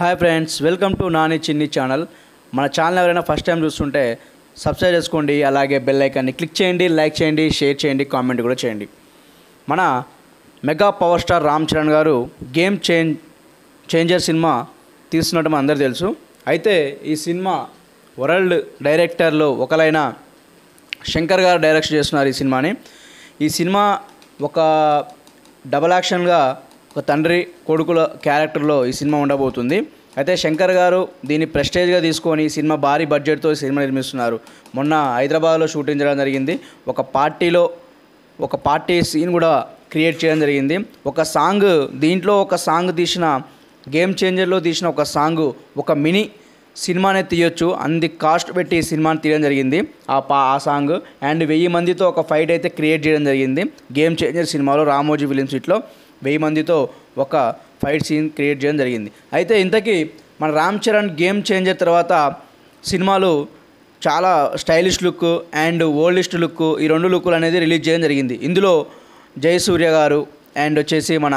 hi friends welcome to Nani Chinni channel మన channel ఎవరైనా first time చూస్తుంటే సబ్స్క్రైబ్ చేసుకోండి అలాగే బెల్ ఐకాన్ని క్లిక్ చేయండి లైక్ చేయండి షేర్ చేయండి కామెంట్ కూడా చేయండి మన mega power star Ram Charan గారు గేమ్ చేంజ్ చేంజర్ సినిమా తీస్తున్నట్టు మన అందరూ తెలుసు అయితే ఈ సినిమా వరల్డ్ డైరెక్టర్లో ఒకలైన శంకర్ గారు డైరెక్ట్ చేస్తున్నారు ఈ సినిమాని ఈ సినిమా ఒక డబల్ యాక్షన్గా ఒక తండ్రి కొడుకుల క్యారెక్టర్లో ఈ సినిమా ఉండబోతుంది అయితే శంకర్ గారు దీన్ని ప్రెస్టేజ్గా తీసుకొని సినిమా భారీ బడ్జెట్తో సినిమా నిర్మిస్తున్నారు మొన్న హైదరాబాద్లో షూటింగ్ చేయడం జరిగింది ఒక పార్టీలో ఒక పార్టీ సీన్ కూడా క్రియేట్ చేయడం జరిగింది ఒక సాంగ్ దీంట్లో ఒక సాంగ్ తీసిన గేమ్ చేంజర్లో తీసిన ఒక సాంగ్ ఒక మినీ సినిమానే తీయొచ్చు అంది కాస్ట్ పెట్టి సినిమాని తీయడం జరిగింది ఆ పా ఆ సాంగ్ అండ్ వెయ్యి మందితో ఒక ఫైట్ అయితే క్రియేట్ చేయడం జరిగింది గేమ్ చేంజర్ సినిమాలో రామోజీ ఫిలిం సీట్లో వెయ్యి మందితో ఒక ఫైట్ సీన్ క్రియేట్ చేయడం జరిగింది అయితే ఇంతకీ మన రామ్ చరణ్ గేమ్ చేంజర్ తర్వాత సినిమాలు చాలా stylish look and oldest look ఈ రెండు లుక్లు అనేది రిలీజ్ చేయడం జరిగింది ఇందులో జయసూర్య గారు అండ్ వచ్చేసి మన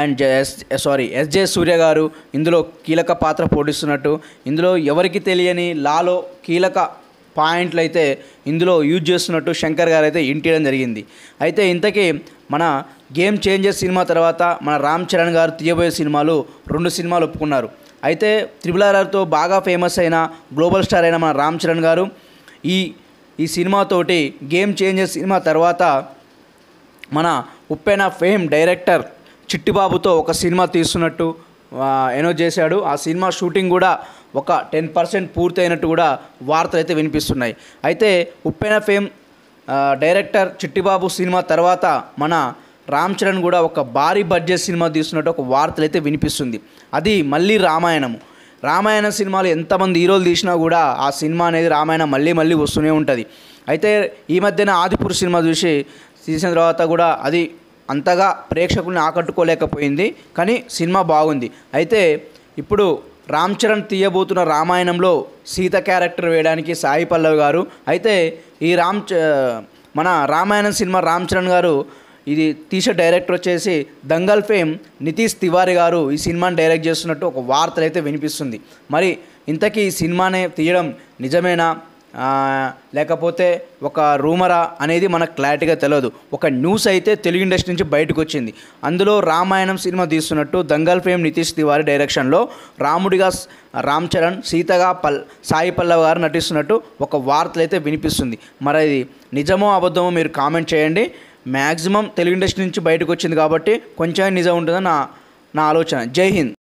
and S sorry SJ Surya గారు ఇందులో కీలక పాత్ర పోషిస్తున్నట్టు ఇందులో ఎవరికి తెలియని లాలో కీలక పాయింట్లు అయితే ఇందులో యూజ్ చేస్తున్నట్టు శంకర్ గారు అయితే ఇంటియడం జరిగింది అయితే ఇంతకీ మన గేమ్ చేంజెస్ సినిమా తర్వాత మన రామ్ చరణ్ గారు తీయబోయే సినిమాలు రెండు సినిమాలు ఒప్పుకున్నారు అయితే త్రిబుల్ ఆర్ఆర్తో బాగా ఫేమస్ అయిన గ్లోబల్ స్టార్ అయిన మన రామ్ చరణ్ గారు ఈ ఈ సినిమాతోటి గేమ్ చేంజెస్ సినిమా తర్వాత మన ఉప్పెన ఫేమ్ డైరెక్టర్ చిట్టిబాబుతో ఒక సినిమా తీస్తున్నట్టు అనౌన్స్ చేశాడు ఆ సినిమా షూటింగ్ కూడా ఒక టెన్ పర్సెంట్ పూర్తయినట్టు కూడా వార్తలు అయితే వినిపిస్తున్నాయి అయితే Uppena fame director Chittibabu cinema తర్వాత మన రామ్ చరణ్ కూడా ఒక భారీ బడ్జెట్ సినిమా తీస్తున్నట్టు ఒక వార్తలు అయితే వినిపిస్తుంది అది మళ్ళీ రామాయణము రామాయణ సినిమాలు ఎంతమంది హీరోలు తీసినా కూడా ఆ సినిమా అనేది రామాయణం మళ్ళీ మళ్ళీ వస్తూనే ఉంటుంది అయితే ఈ మధ్యన ఆదిపురుష్ సినిమా చూసి తీసిన తర్వాత కూడా అది అంతగా ప్రేక్షకుల్ని ఆకట్టుకోలేకపోయింది కానీ సినిమా బాగుంది అయితే ఇప్పుడు రామ్ చరణ్ తీయబోతున్న రామాయణంలో సీత క్యారెక్టర్ వేయడానికి సాయి పల్లవి గారు అయితే ఈ రామ్ మన రామాయణం సినిమా రామ్ చరణ్ గారు ఇది తీసే డైరెక్టర్ వచ్చేసి దంగల్ ఫేమ్ నితీష్ తివారి గారు ఈ సినిమాని డైరెక్ట్ చేస్తున్నట్టు ఒక వార్తలు అయితే వినిపిస్తుంది మరి ఇంతకీ ఈ సినిమానే తీయడం నిజమేనా లేకపోతే ఒక రూమరా అనేది మనకు క్లారిటీగా తెలియదు ఒక న్యూస్ అయితే తెలుగు ఇండస్ట్రీ నుంచి బయటకు వచ్చింది అందులో రామాయణం సినిమా తీస్తున్నట్టు దంగల్ ఫేమ్ నితీష్ తివారి డైరెక్షన్లో రాముడిగా రామ్ చరణ్ సీతగా పల్ సాయి పల్లవ్ గారు నటిస్తున్నట్టు ఒక వార్తలు అయితే వినిపిస్తుంది మరి అది నిజమో అబద్ధమో మీరు కామెంట్ చేయండి మ్యాక్సిమం తెలుగు ఇండస్ట్రీ నుంచి బయటకు వచ్చింది కాబట్టి కొంచెం నిజం ఉంటుందని నా నా ఆలోచన జై హింద్